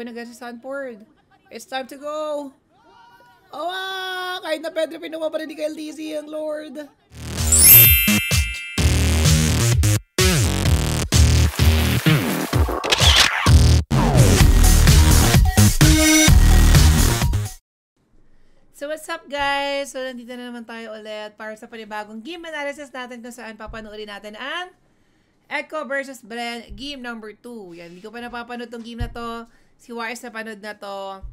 win against Stanford. It's time to go! Oh, ah! Kahit na Pedro Pinoa pa rin ni Kyle Dizzy ang Lord. So what's up guys? So nandito na naman tayo ulit para sa panibagong game analysis natin kung saan papanoorin natin ang Echo versus Bren game number 2. Yan, hindi ko pa napapanood tong game na to si Wires na panood na to.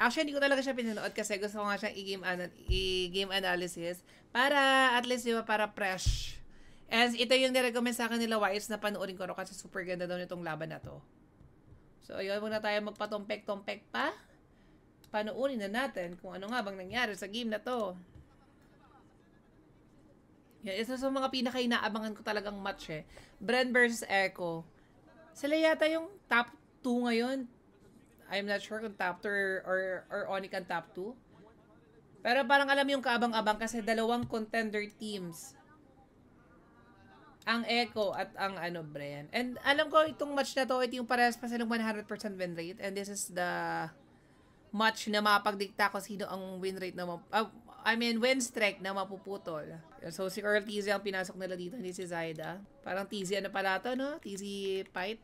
Actually, hindi ko talaga siya pinanood kasi gusto ko nga siyang i-game, an- i-game analysis para at least, di para fresh. And ito yung nirecommend sa akin nila Wires na panoorin ko kasi super ganda daw nitong laban na to. So, ayun, muna tayo magpatumpek-tumpek pa. Panoorin na natin kung ano nga bang nangyari sa game na to. Yan, isa sa mga pinaka-inaabangan ko talagang match eh. Brand versus Echo. Sila yata yung top 2 ngayon. I'm not sure kung top 2 or, or, or Onic ang top 2. Pero parang alam yung kaabang-abang kasi dalawang contender teams. Ang Echo at ang ano Brian. And alam ko itong match na to, ito yung parehas pa silang 100% win rate. And this is the match na mapagdikta ko sino ang win rate na uh, I mean, win streak na mapuputol. So, si Earl TZ ang pinasok nila dito, hindi si Zayda. Parang TZ ano pala to, no? TZ fight.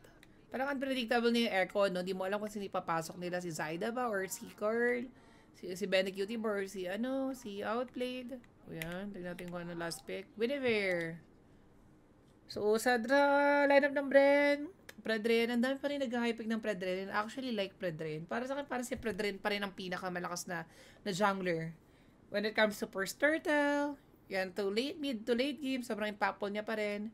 Parang unpredictable na yung aircon, no? Hindi mo alam kung sino papasok nila, si Zaida ba, or si Carl, si, si Benny Cutie or si ano, si Outplayed. O yan, tignan natin kung ano last pick. Guinevere. So, sa lineup ng Bren, Predren, ang dami pa rin nag-hyping ng Predren. Actually, like Predren. Para sa akin, parang si Predren pa rin ang pinakamalakas na, na jungler. When it comes to first turtle, yan, to late mid to late game, sobrang impactful niya pa rin.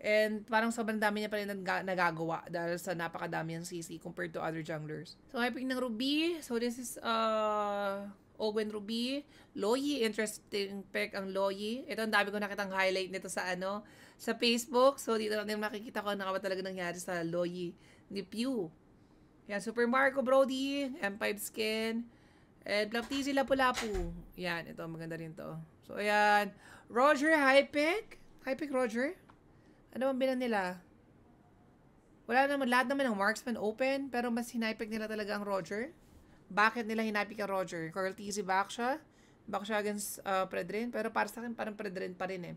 And parang sobrang dami niya pa rin nagagawa dahil sa napakadami ang CC compared to other junglers. So, I pick ng Ruby. So, this is uh, Owen Ruby. Loyi, interesting pick ang Loyi. Ito, ang dami ko nakitang highlight nito sa ano, sa Facebook. So, dito lang din makikita ko na ba talaga nangyari sa Loyi ni Pew. Yan, Super Marco Brody, M5 skin, and Plaptizi pula po. Yan, ito, maganda rin to. So, ayan, Roger pick. Hypek. pick, Roger. Ano bang binan nila? Wala naman, lahat naman ng marksman open, pero mas hinipik nila talaga ang Roger. Bakit nila hinipik ang Roger? Carl back siya. Back against uh, Predrin, pero para sa akin parang Predrin pa rin eh.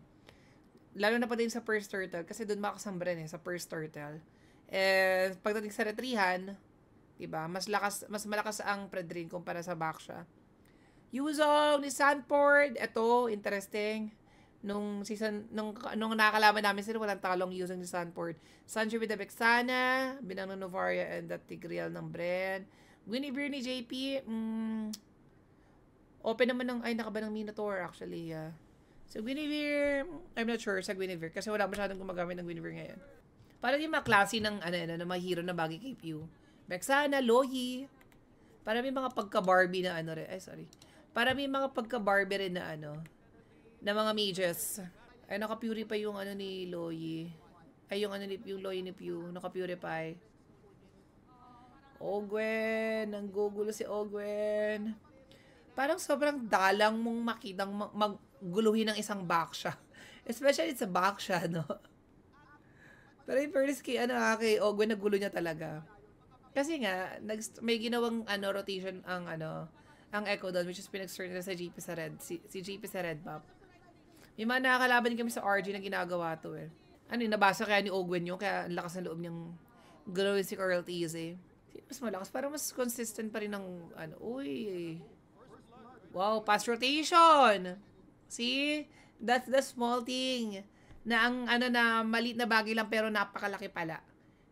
Lalo na pa din sa first turtle, kasi doon makasambren eh, sa first turtle. Eh, pagdating sa retrihan, diba, mas, lakas, mas malakas ang Predrin kumpara sa back siya. Yuzong ni Sanford, ito, interesting nung season nung nung nakakalaman namin sila walang talong using the Sanford. Sancho with the Bexana, binang ng Novaria and that Tigreal ng Bren. Guinevere ni JP, mm, open naman ng, ay nakaba ng Minotaur actually. Yeah. So Guinevere, I'm not sure sa Guinevere kasi wala masyadong gumagamit ng Guinevere ngayon. Para yung mga klase ng, ano, ano, na mahiro na bagay kay Pew. Bexana, Lohi. Para may mga pagka-Barbie na ano rin. Ay, sorry. Para may mga pagka-Barbie rin na ano na mga mages. Ay, naka-purify yung ano ni Loyi. Ay, yung ano ni yung Loyi ni Pew. Naka-purify. Ogwen! Ang gugulo si Ogwen. Parang sobrang dalang mong makitang magguluhin ng isang baksha. Especially sa baksha, no? Pero yung first kay, ano, ah, kay Ogwen, nagulo niya talaga. Kasi nga, nag, may ginawang ano, rotation ang ano, ang Echo doon, which is pinag-search sa GP sa Red, si, si GP sa Red Map. Yung mga nakakalaban kami sa RG na ginagawa to eh. Ano yung nabasa kaya ni Ogwen yun, kaya ang lakas ng loob niyang gano'n si Carl Tease eh. Sino mas malakas? Parang mas consistent pa rin ng ano, uy. Wow, pass rotation! See? That's the small thing. Na ang ano na maliit na bagay lang pero napakalaki pala.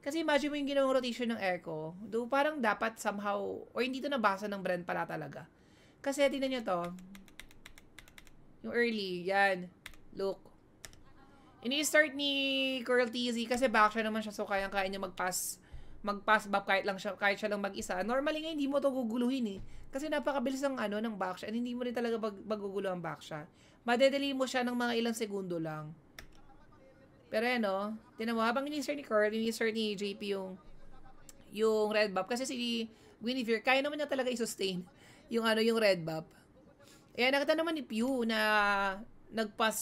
Kasi imagine mo yung ginawang rotation ng Erko, do parang dapat somehow, or hindi to nabasa ng brand pala talaga. Kasi tingnan nyo to. Yung early, yan. Look. Ini-start ni Curl TZ kasi back siya naman siya so kayang-kaya niya mag-pass mag-pass back kahit lang siya kahit siya lang mag-isa. Normally nga hindi mo to guguluhin eh. Kasi napakabilis ng ano ng back siya. And hindi mo rin talaga bag, bagugulo ang back siya. Madedelay mo siya ng mga ilang segundo lang. Pero yan no. Oh, tinan mo, habang ini-start ni Curl, ini-start ni JP yung yung red buff. Kasi si Guinevere, kaya naman niya talaga i-sustain yung ano, yung red buff. Ayan, nakita naman ni Pew na nagpas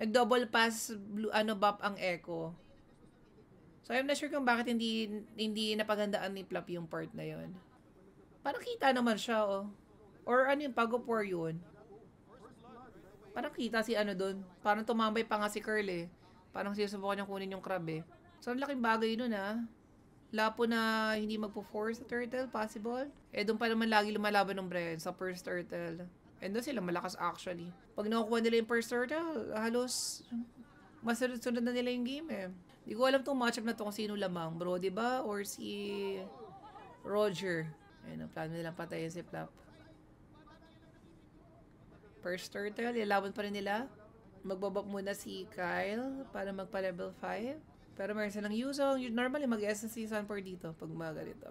nag-double pass blue, ano bop ang echo. So I'm not sure kung bakit hindi hindi napagandaan ni Plop yung part na yon. Parang kita naman siya oh. Or ano yung pag for yun. Parang kita si ano doon. Parang tumambay pa nga si Curl eh. Parang sinusubukan niyang kunin yung crab eh. So ang laking bagay nun ah. Lapo na hindi magpo-force sa turtle, possible. Eh doon pa naman lagi lumalaban ng Brian sa first turtle. And eh, doon sila malakas actually. Pag nakukuha nila yung first turtle, ah, halos masunod-sunod na nila yung game eh. Hindi ko alam tong matchup na to kung sino lamang, bro, di ba? Or si Roger. Ayun, ang plano nilang patayin si Flap. First turtle, eh, ilaban pa rin nila. Magbabop muna si Kyle para magpa-level 5. Pero meron silang Yuzong. Normally, eh, mag-essence si Sanford dito pag mga ganito.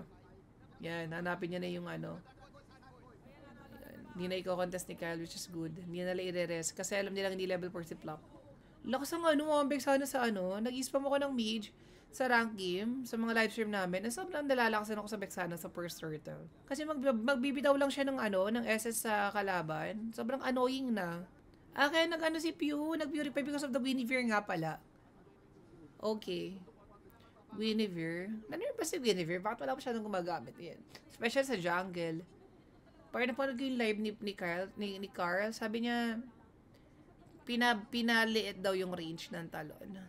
Yan, hanapin niya na yung ano, hindi na ikaw contest ni Kyle, which is good. Hindi na nila i-rest. Kasi alam nilang hindi level 4 si plop. Lakas ang ano, ambek sana sa ano. Nag-spam ako ng mage sa rank game, sa mga live stream namin. Ang sobrang nalalakasan ako sa Bexana sa first turtle. Kasi mag magbibitaw lang siya ng ano, ng SS sa kalaban. Sobrang annoying na. Ah, kaya nag-ano si Pew, nag-purify because of the Guinevere nga pala. Okay. Guinevere. Ano ba si Guinevere? Bakit wala ko siya nang gumagamit yan? Special sa jungle. Parang napanood ko yung live ni, ni, Carl, ni, ni Carl. Sabi niya, pina, pinaliit daw yung range ng talon.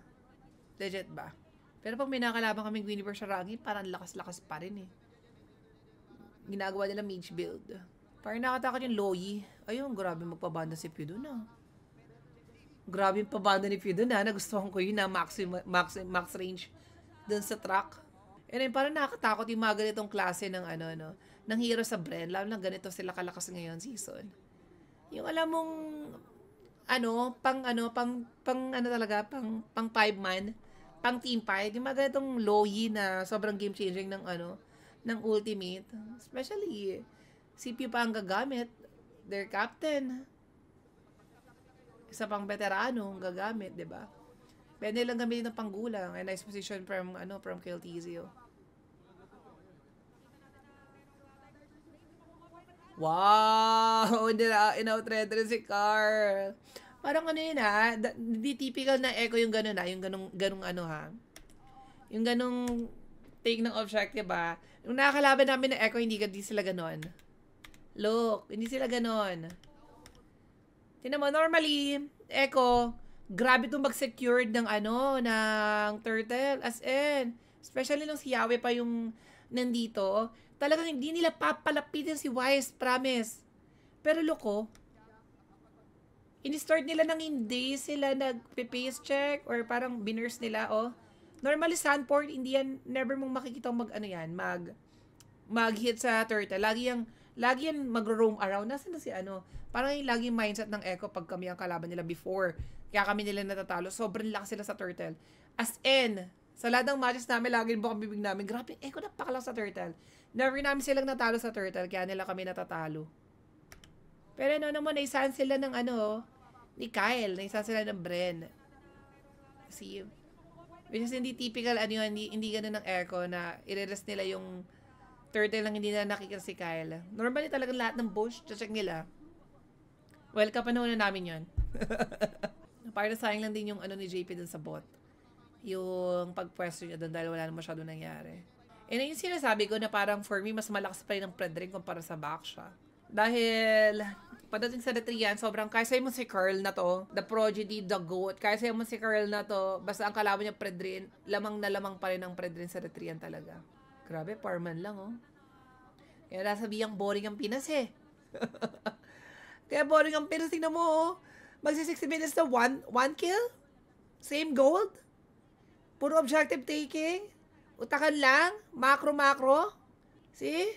Legit ba? Pero pag may nakalaban kaming Guinevere Sharangi, parang lakas-lakas pa rin eh. Ginagawa nila mage build. Parang nakatakot yung Loyi. Ayun, grabe magpabanda si Pew doon ah. Grabe yung pabanda ni Pew doon ah. Nagustuhan ko yun na max, max, max range dun sa track. And then parang nakakatakot yung mga ganitong klase ng ano, no ng hero sa brand, lalo na ganito sila kalakas ngayon season. Yung alam mong ano, pang ano, pang pang ano talaga, pang pang five man, pang team fight, yung mga ganitong low-yi na sobrang game changing ng ano, ng ultimate. Especially CPU pa ang gagamit, their captain. Isa pang veterano ang gagamit, 'di ba? Pwede lang gamitin ng panggulang, a nice position from ano, from Keltizio. Wow! Nila, ina-threaten si Carl. Parang ano yun ha, hindi typical na echo yung ganun ha, yung ganung, ganung ano ha. Yung ganung take ng objective ba? Nung nakakalaban namin na echo, hindi, hindi sila ganun. Look, hindi sila ganun. Tinan mo, normally, echo, grabe itong mag-secured ng ano, ng turtle. As in, especially nung si Yahweh pa yung nandito, Talagang hindi nila papalapitin si Wise, promise. Pero loko, oh. in-start nila nang hindi sila nag-pace check or parang binurse nila, oh. Normally, Sandport, hindi yan, never mong makikita mag, ano yan, mag, mag-hit sa turtle. Lagi yung, lagi yan mag-roam around. Nasaan na si ano? Parang yung laging mindset ng Echo pag kami ang kalaban nila before. Kaya kami nila natatalo. Sobrang lakas sila sa turtle. As in, sa lahat ng matches namin, lagi buka bibig namin, grabe, Echo napakalang sa turtle. Never namin silang natalo sa turtle, kaya nila kami natatalo. Pero ano naman, naisahan sila ng ano, ni Kyle, naisahan sila ng Bren. Kasi, which is hindi typical, ano yun, hindi, hindi ganun ng aircon na i-release nila yung turtle lang hindi na nakikita si Kyle. Normally talaga lahat ng bush, check nila. Well, kapanahon na namin yun. Para sayang lang din yung ano ni JP dun sa bot. Yung pag-question niya dun dahil wala na masyado nangyari. And eh, yun yung sinasabi ko na parang for me, mas malakas pa rin ang Fred kumpara sa Baksha. Dahil padating sa Retrian, sobrang kaysa mo si Carl na to, the prodigy, the goat, kaysa mo si Carl na to, basta ang kalaban niya Predrin, lamang na lamang pa rin ang Predrin sa Retrian talaga. Grabe, parman lang oh. Kaya nasabihang boring ang Pinas eh. Kaya boring ang Pinas, tingnan mo oh. Magsi 60 minutes na one, one kill? Same gold? Puro objective taking? Utakan lang, macro-macro. See?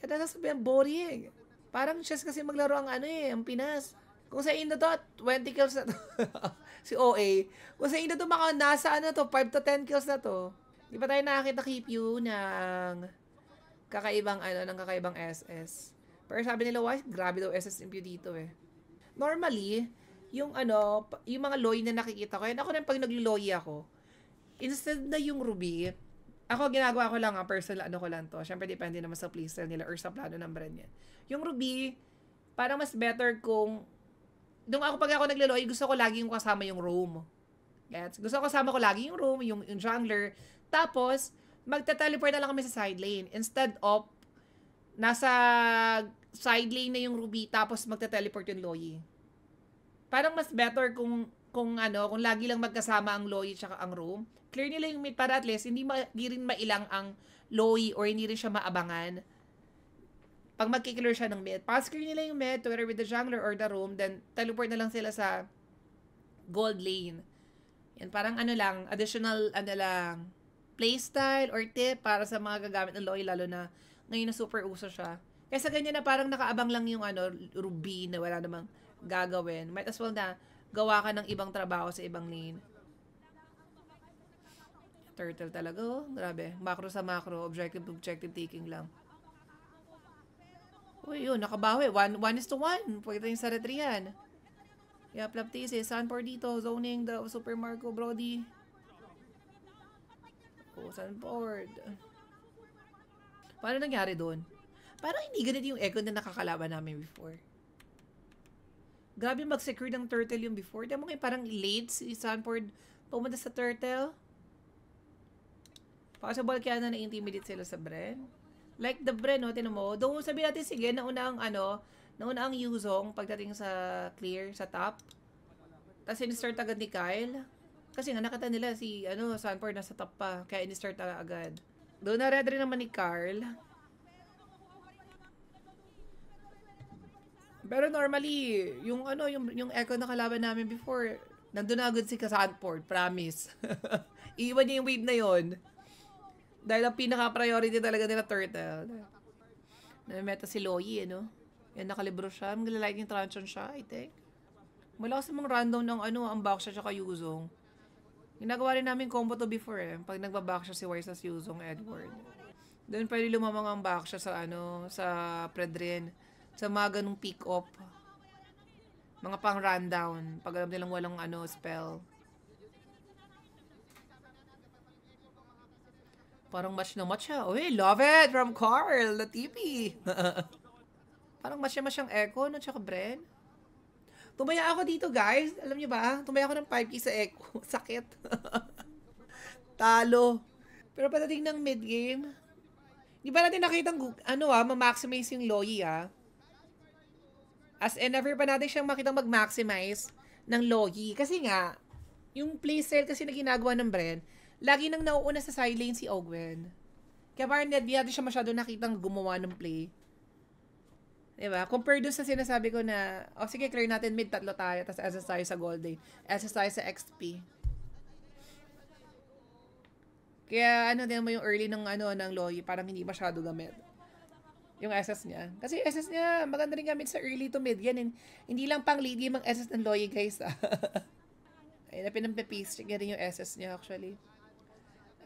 Kaya nasasabihan, boring. Parang chess kasi maglaro ang ano eh, ang Pinas. Kung sa Indo to, 20 kills na to. si OA. Kung sa Indo to, maka nasa ano to, 5 to 10 kills na to. Di ba tayo nakakita keep you ng kakaibang ano, ng kakaibang SS. Pero sabi nila, why? Grabe daw SS impu dito eh. Normally, yung ano, yung mga loy na nakikita ko, yun ako na yung pag naglo ako, instead na yung ruby, ako, ginagawa ko lang, ang personal ano ko lang to. Siyempre, depende naman sa playstyle nila or sa plano ng brand niya. Yung Ruby, parang mas better kung... Nung ako, pag ako naglaloy, gusto ko laging kasama yung roam. Gets? Gusto ko kasama ko lagi yung roam, yung, yung jungler. Tapos, magta-teleport na lang kami sa side lane. Instead of, nasa side lane na yung Ruby, tapos magta-teleport yung Loyi. Parang mas better kung kung ano, kung lagi lang magkasama ang Loy at ang room, clear nila yung meet para at least hindi, ma- hindi rin mailang ang Loy or hindi rin siya maabangan pag magkiklear siya ng meet. Pass clear nila yung meet, together with the jungler or the room, then teleport na lang sila sa gold lane. Yan, parang ano lang, additional, ano lang, playstyle or tip para sa mga gagamit ng Loy, lalo na ngayon na super uso siya. Kaysa ganyan na parang nakaabang lang yung ano, Ruby na wala namang gagawin. Might as well na gawa ka ng ibang trabaho sa ibang lane. Turtle talaga, oh. Grabe. Macro sa macro. Objective, objective taking lang. Uy, yun. Nakabawi. One, one is to one. Pwede yung sa retrihan. Yeah, Plaptese. San por dito. Zoning the supermarket, Marco Brody. Oh, San Port. Paano nangyari doon? Parang hindi ganun yung echo na nakakalaban namin before. Grabe mag-secure ng turtle yung before. Tama kayo parang late si Sanford pumunta sa turtle. Possible kaya na na-intimidate sila sa Bren. Like the Bren, no? Tinan mo. Though sabi natin, sige, nauna ang ano, nauna ang Yuzong pagdating sa clear, sa top. Tapos in-start agad ni Kyle. Kasi nga nakita nila si ano, Sanford nasa top pa. Kaya in-start agad. Doon na red rin naman ni Carl. Pero normally, yung ano, yung, yung echo na kalaban namin before, nandun na agad si Sandford, promise. Iwan niya yung wave na yon Dahil ang pinaka-priority talaga nila Turtle. Nameta si Loyi, ano? Yan, nakalibro siya. Magla-lightning truncheon siya, I think. Malakas mong random ng ano, ang back siya tsaka Yuzong. Ginagawa rin namin combo to before eh. Pag nagbaback siya si Warsa si Yuzong Edward. Doon pwede lumamang ang back siya sa ano, sa Predrin sa mga ganung pick-up. Mga pang rundown. Pag alam nilang walang ano, spell. Parang match na match ha. Uy, love it from Carl Latifi. Parang match na match ang Echo, no? Tsaka Bren. Tumaya ako dito, guys. Alam niyo ba? Tumaya ako ng 5K sa Echo. Sakit. Talo. Pero patating ng mid-game, di ba natin nakitang, ano ah, ma-maximize yung Loyi ah. As in, never pa natin siyang makitang mag-maximize ng Logi. Kasi nga, yung play sale kasi na ginagawa ng Bren, lagi nang nauuna sa side lane si Ogwen. Kaya parang hindi natin siya masyado nakitang gumawa ng play. Diba? Compare dun sa sinasabi ko na, oh sige, clear natin mid, tatlo tayo, tapos SS tayo sa gold lane, SS tayo sa XP. Kaya ano din mo yung early ng ano ng Logi, parang hindi masyado gamit yung SS niya. Kasi SS niya, maganda rin gamit sa early to mid. Yan, hindi lang pang lady mang SS ng Loye, guys. Ah. Ayun, pinampipistick niya rin yung SS niya, actually.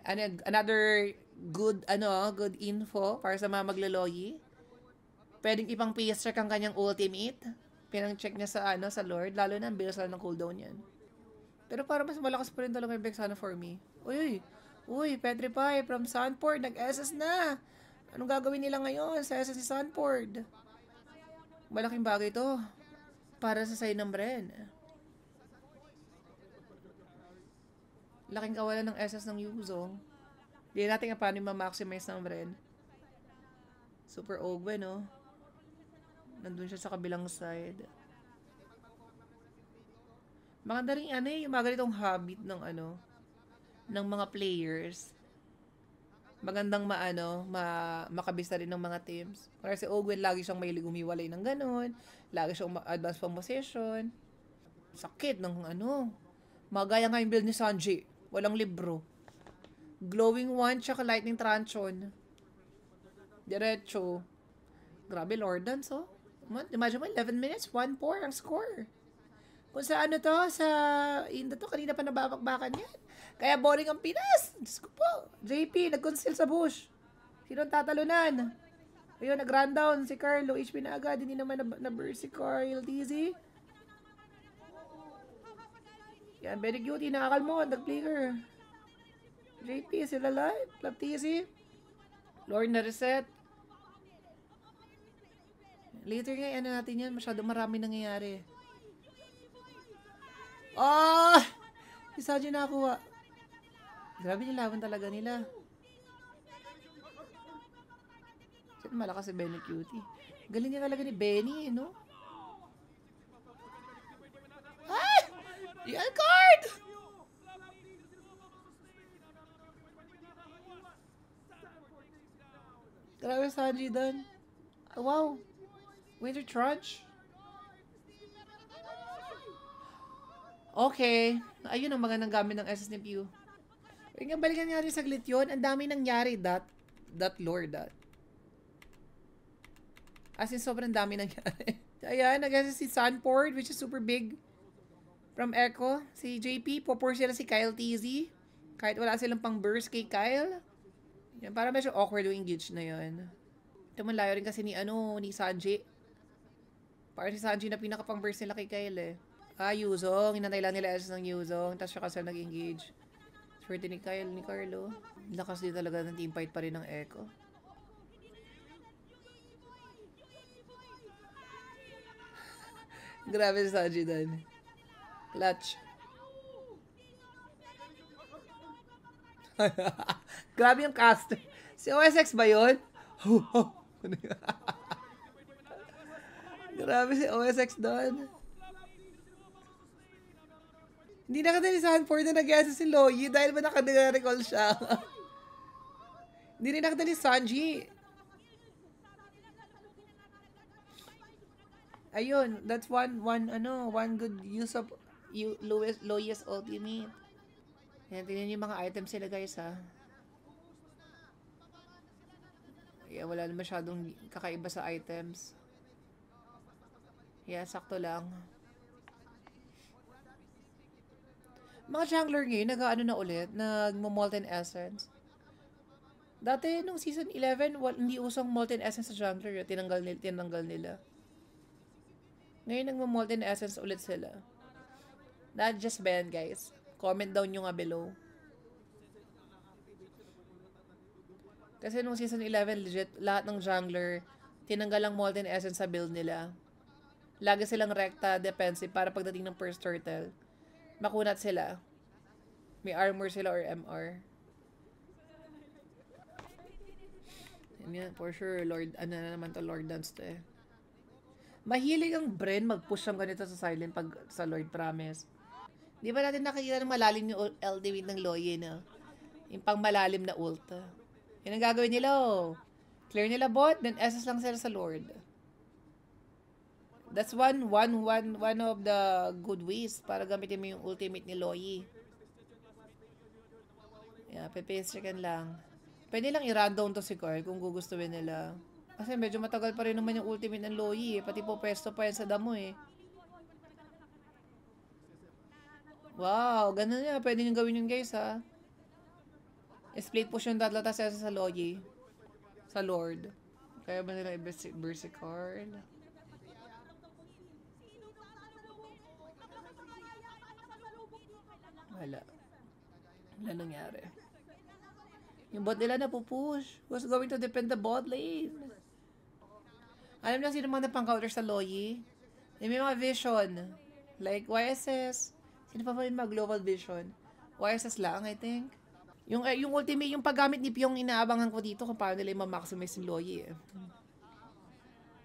Ano, another good, ano, good info para sa mga maglaloyi. Pwedeng ipang pistick ang kanyang ultimate. Pinang-check niya sa, ano, sa Lord. Lalo na, ang bilis lang ng cooldown yan. Pero para mas malakas pa rin talaga yung Vexana for me. Uy, uy, uy, Petrify from Sunport, nag-SS na. Anong gagawin nila ngayon sa SS Sanford? Malaking bagay ito para sa sayo ng brand. Laking kawalan ng SS ng Yuzong. Hindi natin nga paano ma-maximize ng brand. Super Ogwe, no? Nandun siya sa kabilang side. Maganda rin ano eh, yung mga ganitong habit ng ano, ng mga players magandang maano, ma, makabista rin ng mga teams. Kasi si Ogwen, lagi siyang may gumiwalay ng ganun. Lagi siyang advance from position. Sakit ng ano. Magaya nga yung build ni Sanji. Walang libro. Glowing Wand, tsaka Lightning Tranchon. Diretso. Grabe, Lordans, oh. Imagine mo, 11 minutes, 1-4 ang score. Kung sa ano to, sa Indo to, kanina pa nababakbakan yan. Kaya boring ang Pinas. Diyos ko po. JP, nag-conceal sa bush. Sino ang tatalunan? Ayun, nag down si Carlo. HP na agad. Hindi naman na-burst na si Carl. DZ. Yan, very cute. Nakakalmo. Nag-flicker. JP, sila live. Club TZ. Lord na reset. Later nga, ano natin yan. Masyado marami nangyayari. Oh! Isa dyan nakuha. Grabe nilaban talaga nila. Saan malakas si Benny Cutie? Galing niya talaga ni Benny, eh, no? Ah! Yan card! Grabe Sanji doon. Ah, wow! Winter Trudge? Okay. Ayun ang magandang gamit ng SSNPU. Wait nga, balikan natin saglit yun. Ang dami nangyari that, that lore that. Ah. As in, sobrang dami nangyari. Ayan, nag-assist si Sunport, which is super big. From Echo. Si JP, popor sila si Kyle TZ. Kahit wala silang pang burst kay Kyle. Yan, para medyo awkward yung engage na yun. Ito man layo rin kasi ni, ano, ni Sanji. Parang si Sanji na pinaka pang burst nila kay Kyle eh. Ah, Yuzong. Inantay lang nila SS ng Yuzong. Tapos siya kasi nag-engage. Swerte ni Kyle, ni Carlo. Lakas din talaga ng team fight pa rin ng Echo. Grabe sa Jidan. Clutch. Grabe yung caster. Si OSX ba yun? Grabe si OSX doon. Hindi na kadali sa Hanford na nag si Loyi dahil ba nakadina-recall siya. Hindi rin nakadali Sanji. Ayun, that's one, one, ano, one good use of Louis, Loyi's ultimate. Yan, tingnan yung mga items sila guys ha. Yeah, wala na masyadong kakaiba sa items. Yeah, sakto lang. Mga jungler ngayon, nag-ano na ulit, nag-molten essence. Dati, nung season 11, well, hindi usong molten essence sa jungler. Tinanggal, nila, tinanggal nila. Ngayon, nag-molten essence ulit sila. Not just ban, guys. Comment down nyo nga below. Kasi nung season 11, legit, lahat ng jungler, tinanggal ang molten essence sa build nila. Lagi silang recta, defensive, para pagdating ng first turtle, makunat sila. May armor sila or MR. And yan, for sure, Lord, ano na naman to, Lord Dance to eh. Mahilig ang Bren mag-push ang ganito sa silent pag sa Lord Promise. Di ba natin nakikita ng malalim yung LD win ng Loye na? Yung pang malalim na ult. Yan ang gagawin nila oh. Clear nila bot, then SS lang sila sa Lord. That's one, one, one, one of the good ways para gamitin mo yung ultimate ni Loye. Yeah, pepes chicken lang. Pwede lang i-random to si Carl kung gugustuhin nila. Kasi medyo matagal pa rin naman yung ultimate ng Loyi eh. Pati po pesto pa yan sa damo eh. Wow, ganun niya. Pwede nyo gawin yun guys ha. Split push yung tatlo tas sa Loyi. Sa Lord. Kaya ba nila i-Bersi Carl? Wala. Wala nangyari. Yung bot nila napupush. Who's going to defend the bot lane? Alam na sino mga napang-counter sa Loyi. Yung may mga vision. Like YSS. Sino pa ba yung mga global vision? YSS lang, I think. Yung, uh, yung ultimate, yung paggamit ni Pyong inaabangan ko dito kung paano nila yung ma-maximize yung Loyi. Eh.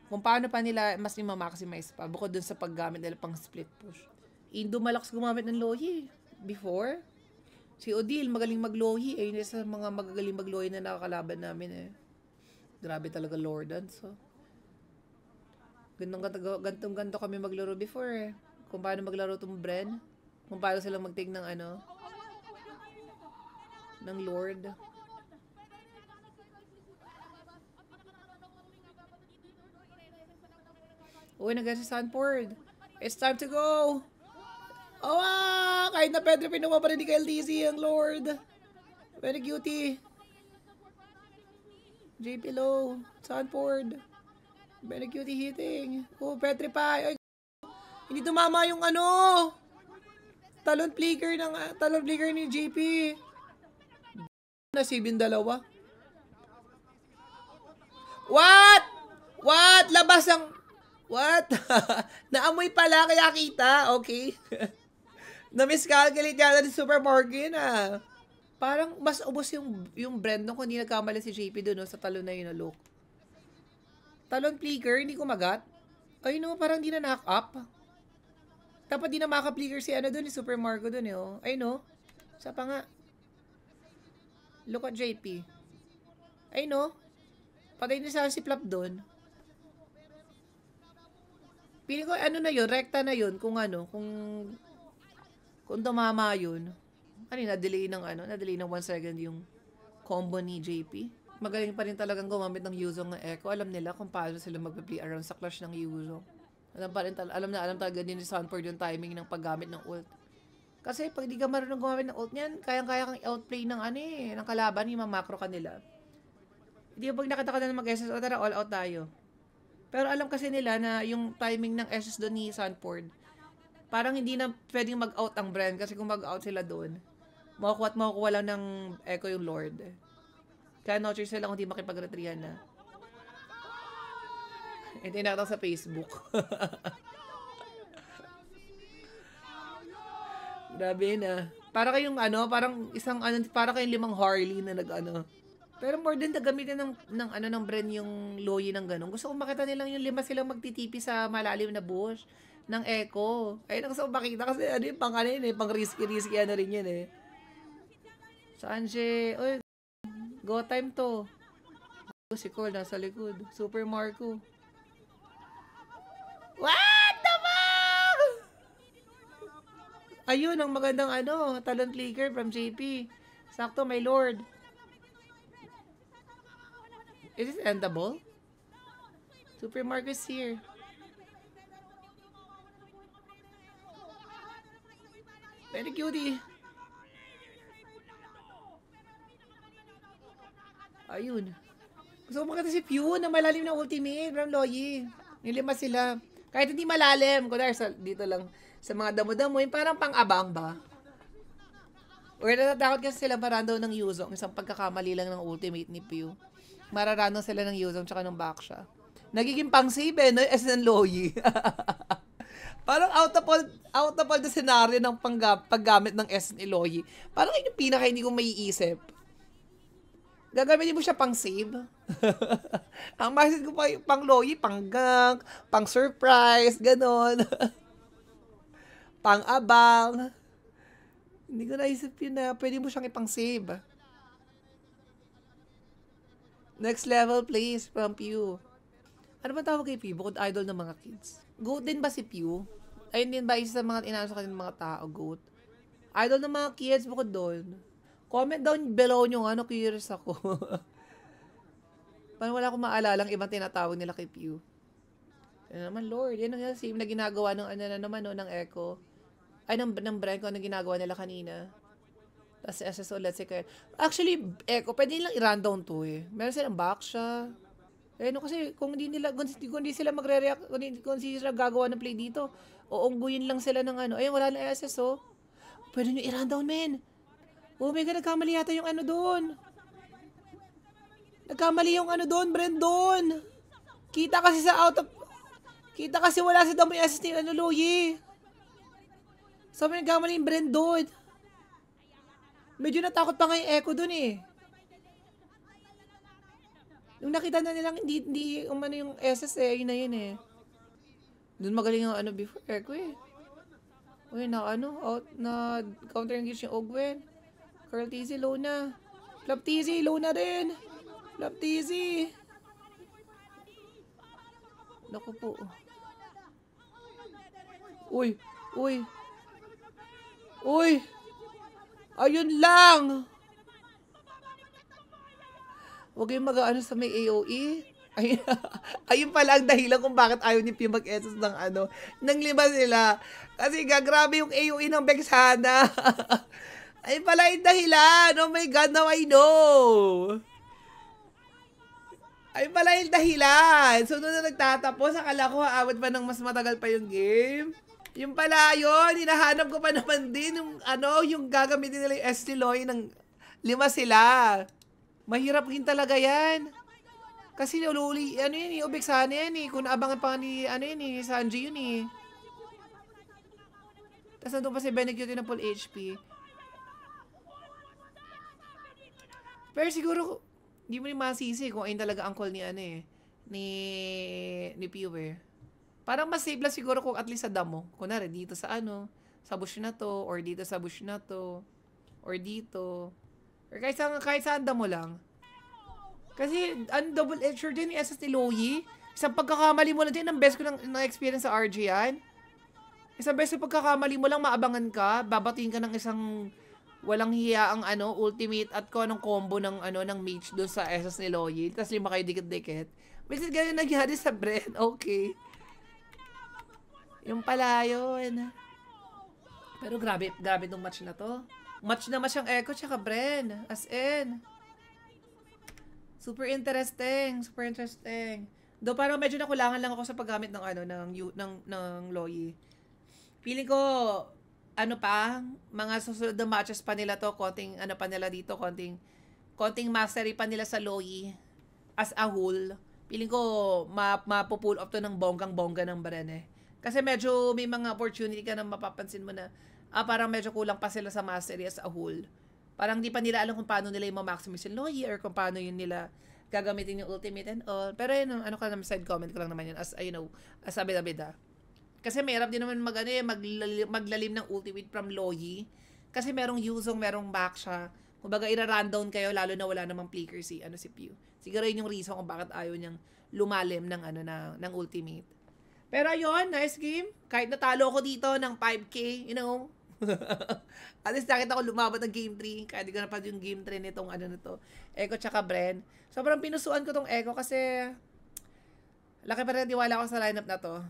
Kung paano pa nila mas yung ma-maximize pa bukod dun sa paggamit nila pang split push. Indo malakas gumamit ng Loyi before. Si Odil, magaling maglohi. Eh, yun sa mga magagaling maglohi na nakakalaban namin eh. Grabe talaga Lordan. Ah, so, gantong, gantong ganto kami maglaro before eh. Kung paano maglaro tong Bren. Kung paano silang mag ng ano. Ng Lord. Uy, nag sa Sanford. It's time to go! Oo, oh, kahit na Pedro pinuha pa rin ni Kyle ang Lord. Very cutie. JP Low, Sanford. Very cutie hitting. Oh, Petrify. Ay, hindi tumama yung ano. Talon flicker ng uh, talon flicker ni JP. Nasibin dalawa. What? What? Labas ang... What? Naamoy pala kaya kita. Okay. Na-miscalculate yata ni Super Morgan ah. Parang mas ubos yung, yung brand nung no? kung hindi nagkamali si JP doon no? sa talon na yun na look. Talon flicker, hindi kumagat. Ay no, parang hindi na knock up. Dapat di na maka si ano doon, ni Super Margo doon eh. Oh. Ay no, sa pa nga. Look at JP. Ay no, patay na sa si Flap doon. Pili ko ano na yun, rekta na yun kung ano, kung kung tumama yun, ano na ng ano, na-delay ng one second yung combo ni JP. Magaling pa rin talagang gumamit ng Yuzong ng Echo. Alam nila kung paano sila magpe-play around sa clutch ng Yuzong. Alam pa rin, alam na alam talaga din ni Sanford yung timing ng paggamit ng ult. Kasi pag di ka marunong gumamit ng ult niyan, kayang-kaya kang outplay ng ano eh, ng kalaban, yung mga macro kanila. Hindi pag nakita ka na mag-SS, o tara, all out tayo. Pero alam kasi nila na yung timing ng SS doon ni Sanford, parang hindi na pwedeng mag-out ang brand kasi kung mag-out sila doon, makukuha at makukuha lang ng echo yung Lord. Kaya no choice sila kung makipag makipagretrihan na. Ito yung nakatang sa Facebook. Grabe na. Para kayong ano, parang isang ano, para kayong limang Harley na nag-ano. Pero more than gagamitin ng, ng ano ng brand yung loyi ng ganun. Gusto ko makita nilang yung lima silang magtitipi sa malalim na bush ng echo. Ay, ang sa ko makita kasi ano yung pang ano eh, pang risky-risky ano rin yun eh. Saan si, oy, go time to. Oh, si Cole nasa likod. Super Marco. What the fuck? Ayun, ang magandang ano, talent leaker from JP. Sakto, my lord. Is this endable? Super Marco's here. Very cutie. Ayun. Gusto ko makita si Pew na malalim na ultimate from Loyi. Nilimas sila. Kahit hindi malalim. Kunwari sa, dito lang sa mga damo-damo. Yung parang pang-abang ba? Or natatakot kasi sila marando ng Yuzong. Isang pagkakamali lang ng ultimate ni Pew. Mararano sila ng Yuzong tsaka ng Baksha. Nagiging pang-save eh, no? As ng Loyi. Parang out of all, out of all the scenario ng pangga, paggamit ng SN Loyi. Parang yun yung pinaka hindi ko maiisip. Gagamitin mo siya pang save. Ang maisip ko pa pang Loyi, pang gank, pang surprise, ganon. pang abang. Hindi ko naisip yun na pwede mo siyang ipang save. Next level please from Pew. Ano ba tawag kay Pew? Bukod idol ng mga kids. Goat din ba si Pew? Ayun din ba isa sa mga inaano ng mga tao, goat? Idol ng mga kids bukod doon. Comment down below nyo ano, curious ako. Parang wala akong maalalang ibang tinatawag nila kay Pew. Ano naman, Lord. Yan ang same na ginagawa ng ano na naman, no, ng Echo. Ay, ng, ng ko, ano ginagawa nila kanina. Tapos SSO, let's say, Actually, Echo, pwede nilang i random to eh. Meron silang box siya. Eh, no, kasi kung hindi nila, kung, hindi sila magre-react, kung, hindi, kung hindi sila gagawa ng play dito, uungguyin lang sila ng ano. Ayun, wala na SS, oh. Pwede nyo i-run down, men. Oh my God, nagkamali yata yung ano doon. Nagkamali yung ano doon, Brendon. Kita kasi sa out of... Kita kasi wala sa damo yung SS ni ano, Louie. Sabi nagkamali yung Brandon. Medyo natakot pa nga yung Echo doon eh. Yung nakita na nilang hindi, hindi umano yung SSA, yun na yun eh. Doon magaling yung ano before, eh, Gwen. Uy, na ano, out, na counter engage yung Ogwen. Carl TZ, low na. Flap TZ, low na rin. Flap TZ. Naku po. Uy, uy. Uy. Ayun lang. Huwag kayong mag-ano sa may AOE. Ayun, ayun pala ang dahilan kung bakit ayaw ni Pim mag-SS ng ano, Nang lima sila. Kasi gagrabe yung AOE ng Bexana. Ay pala yung dahilan. Oh my God, now I know. Ay pala yung dahilan. So, doon na nagtatapos, akala ko haawat pa ng mas matagal pa yung game. Yung pala yun, hinahanap ko pa naman din yung, ano, yung gagamitin nila yung Estiloy ng lima sila. Mahirap rin talaga yan. Kasi uli, ano yan eh, ubiksahan na yan eh. Kung naabangan pa ni, ano yan eh, Sanji yun eh. Tapos nandun pa si Benedict yun ng full HP. Pero siguro, hindi mo rin masisi kung ayun talaga ang call ni ano eh. Ni, ni Pew eh. Parang mas save lang siguro kung at least sa damo. Kunwari, dito sa ano, sa bush na to, or dito sa bush na to, or dito. Or kahit saan, kahit saan mo lang. Kasi, ang double-edged din ni SS ni Loyi. Isang pagkakamali mo lang din, ang best ko ng, ng experience sa RG yan. Isang best na pagkakamali mo lang, maabangan ka, babatiin ka ng isang walang hiya ang ano, ultimate at ko anong combo ng ano ng mage do sa SS ni Loyi. Tapos lima kayo dikit-dikit. Which is ganyan nangyari sa Bren. Okay. Yung pala yun. Pero grabe, grabe tong match na to. Match na match ang Echo tsaka Bren. As in. Super interesting. Super interesting. Do parang medyo nakulangan lang ako sa paggamit ng ano ng ng ng, ng Loyi. Feeling ko ano pa, mga susunod na matches pa nila to, konting ano pa nila dito, konting konting mastery pa nila sa Loyi as a whole. Piling ko ma mapo-pull off to ng bonggang-bongga ng Brene. Eh. Kasi medyo may mga opportunity ka na mapapansin mo na ah, parang medyo kulang pa sila sa mastery as a whole. Parang hindi pa nila alam kung paano nila yung maximize yung lawyer, kung paano yun nila gagamitin yung ultimate and all. Pero yun, ano ka naman, side comment ko lang naman yun, as, you know, as a bida-bida. Kasi mahirap din naman mag, ano, eh, maglalim, maglalim ng ultimate from Loyi. Kasi merong Yuzong, merong back siya. Baksha. Kumbaga, ira-rundown kayo, lalo na wala namang flicker si, ano, si Pew. Siguro yun yung reason kung bakit ayaw niyang lumalim ng, ano, na, ng ultimate. Pero ayun, nice game. Kahit natalo ako dito ng 5K, you know, At least nakita ko lumabot ang game 3. Kaya di ko napad yung game 3 nitong ano nito. Echo tsaka Bren. Sobrang pinusuan ko tong Echo kasi laki pa rin tiwala ko sa lineup na to.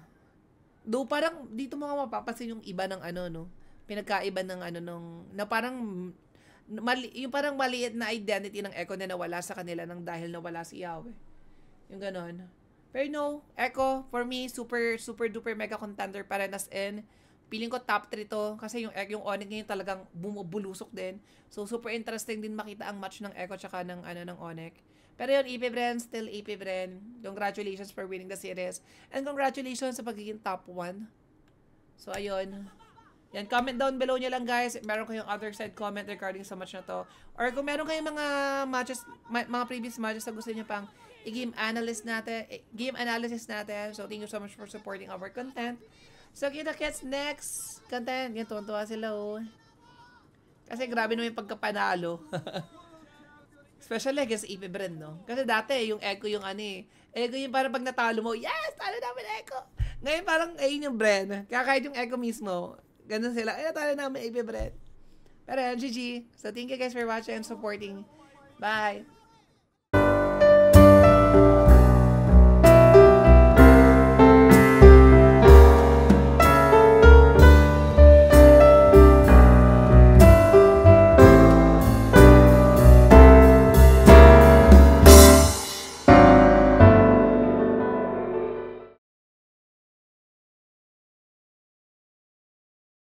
Do parang dito mo nga mapapansin yung iba ng ano no. Pinagkaiba ng ano nung na parang mali, yung parang maliit na identity ng Echo na nawala sa kanila nang dahil nawala si Yahweh. Yung ganon. Pero no, Echo, for me, super, super duper mega contender para nas in. Piling ko top 3 to kasi yung eh, yung Onyx ngayon talagang bumubulusok din. So super interesting din makita ang match ng Echo tsaka ng ano ng Onyx. Pero yun, EP Bren, still EP Bren. Congratulations for winning the series. And congratulations sa pagiging top 1. So ayun. Yan, comment down below nyo lang guys meron kayong other side comment regarding sa match na to. Or kung meron kayong mga matches, ma mga previous matches na gusto nyo pang i-game analysis natin, game analysis natin. So thank you so much for supporting our content. So, kita Kets next. Content. Yung tuwan-tuwa sila, oh. Kasi grabe naman yung pagkapanalo. Especially against Ipe Brand, no? Kasi dati, yung Echo yung ano eh. Echo yung parang pag natalo mo, yes! Talo namin Echo! Ngayon parang ayun yung Brand. Kaya kahit yung Echo mismo, ganun sila, ay natalo namin Ipe Brand. Pero yan, GG. So thank you guys for watching and supporting. Bye!